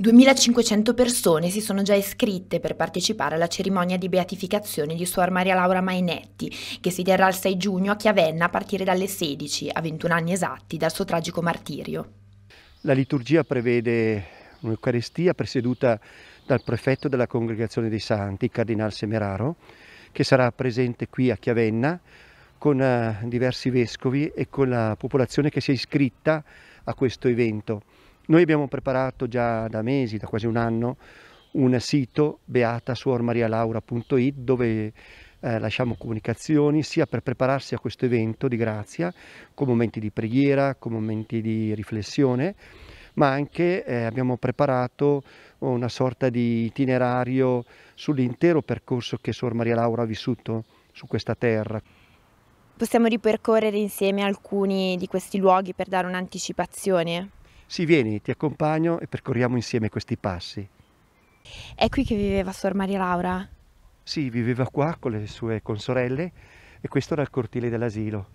2500 persone si sono già iscritte per partecipare alla cerimonia di beatificazione di Suor Maria Laura Mainetti, che si terrà il 6 giugno a Chiavenna a partire dalle 16, a 21 anni esatti, dal suo tragico martirio. La liturgia prevede un'Eucaristia presieduta dal prefetto della Congregazione dei Santi, Cardinal Semeraro, che sarà presente qui a Chiavenna con eh, diversi vescovi e con la popolazione che si è iscritta a questo evento. Noi abbiamo preparato già da mesi, da quasi un anno, un sito beatasuormarialaura.it dove eh, lasciamo comunicazioni sia per prepararsi a questo evento di grazia, con momenti di preghiera, con momenti di riflessione, ma anche eh, abbiamo preparato una sorta di itinerario sull'intero percorso che Suor Maria Laura ha vissuto su questa terra. Possiamo ripercorrere insieme alcuni di questi luoghi per dare un'anticipazione? Sì, vieni, ti accompagno e percorriamo insieme questi passi. È qui che viveva Suor Maria Laura? Sì, viveva qua con le sue consorelle e questo era il cortile dell'asilo,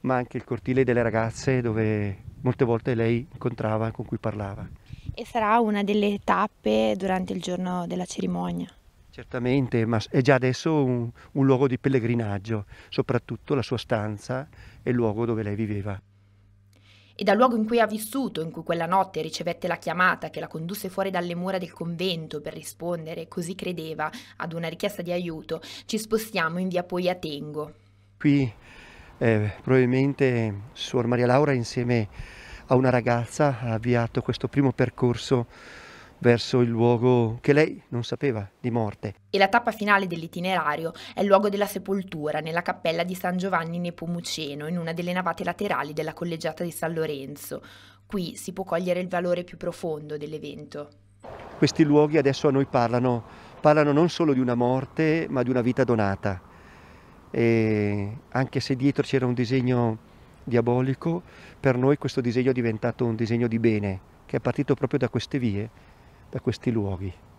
ma anche il cortile delle ragazze dove molte volte lei incontrava, con cui parlava. E sarà una delle tappe durante il giorno della cerimonia? Certamente, ma è già adesso un, un luogo di pellegrinaggio, soprattutto la sua stanza e il luogo dove lei viveva e dal luogo in cui ha vissuto, in cui quella notte ricevette la chiamata che la condusse fuori dalle mura del convento per rispondere, così credeva, ad una richiesta di aiuto, ci spostiamo in via Poiatengo. Qui eh, probabilmente Suor Maria Laura insieme a una ragazza ha avviato questo primo percorso verso il luogo che lei non sapeva di morte. E la tappa finale dell'itinerario è il luogo della sepoltura, nella cappella di San Giovanni Nepomuceno, in una delle navate laterali della collegiata di San Lorenzo. Qui si può cogliere il valore più profondo dell'evento. Questi luoghi adesso a noi parlano, parlano non solo di una morte, ma di una vita donata. E anche se dietro c'era un disegno diabolico, per noi questo disegno è diventato un disegno di bene, che è partito proprio da queste vie da questi luoghi.